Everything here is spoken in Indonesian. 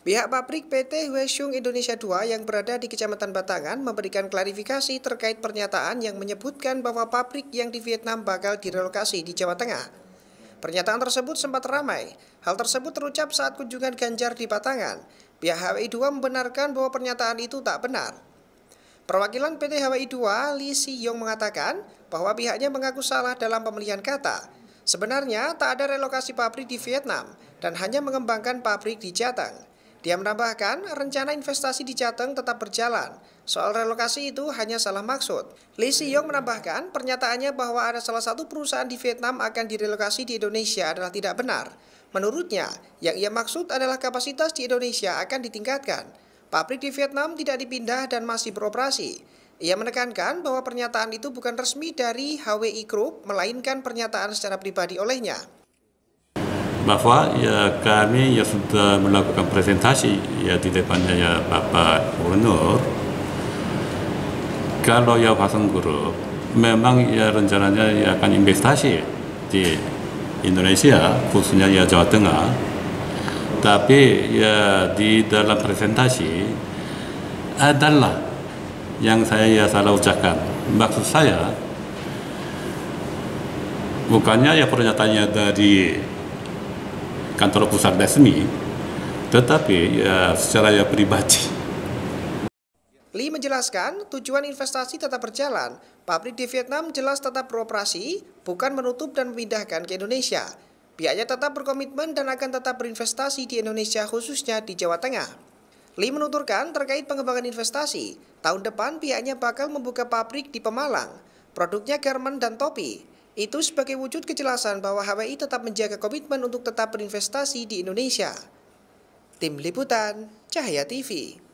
Pihak pabrik PT Huesung Indonesia II yang berada di Kecamatan Batangan memberikan klarifikasi terkait pernyataan yang menyebutkan bahwa pabrik yang di Vietnam bakal direlokasi di Jawa Tengah. Pernyataan tersebut sempat ramai. Hal tersebut terucap saat kunjungan Ganjar di Batangan. Pihak HWI 2 membenarkan bahwa pernyataan itu tak benar. Perwakilan PT HWI 2, Li Si Yong mengatakan bahwa pihaknya mengaku salah dalam pemilihan kata. Sebenarnya tak ada relokasi pabrik di Vietnam dan hanya mengembangkan pabrik di Jateng. Dia menambahkan, rencana investasi di Jateng tetap berjalan. Soal relokasi itu hanya salah maksud. Lee Si Yong menambahkan, pernyataannya bahwa ada salah satu perusahaan di Vietnam akan direlokasi di Indonesia adalah tidak benar. Menurutnya, yang ia maksud adalah kapasitas di Indonesia akan ditingkatkan. Pabrik di Vietnam tidak dipindah dan masih beroperasi. Ia menekankan bahwa pernyataan itu bukan resmi dari HWI Group, melainkan pernyataan secara pribadi olehnya bahwa ya kami ya sudah melakukan presentasi ya di depannya ya Bapak Gubernur kalau ya pasang Guru memang ya rencananya ya akan investasi di Indonesia khususnya ya Jawa Tengah tapi ya di dalam presentasi adalah yang saya ya salah ucapkan maksud saya bukannya ya pernyataannya dari kantor pusat resmi, tetapi ya, secara ya pribadi. Lee menjelaskan, tujuan investasi tetap berjalan. Pabrik di Vietnam jelas tetap beroperasi, bukan menutup dan memindahkan ke Indonesia. Pihaknya tetap berkomitmen dan akan tetap berinvestasi di Indonesia khususnya di Jawa Tengah. Lee menuturkan terkait pengembangan investasi, tahun depan pihaknya bakal membuka pabrik di Pemalang, produknya garment dan topi. Itu sebagai wujud kejelasan bahwa HWI tetap menjaga komitmen untuk tetap berinvestasi di Indonesia. Tim Liputan, Cahaya TV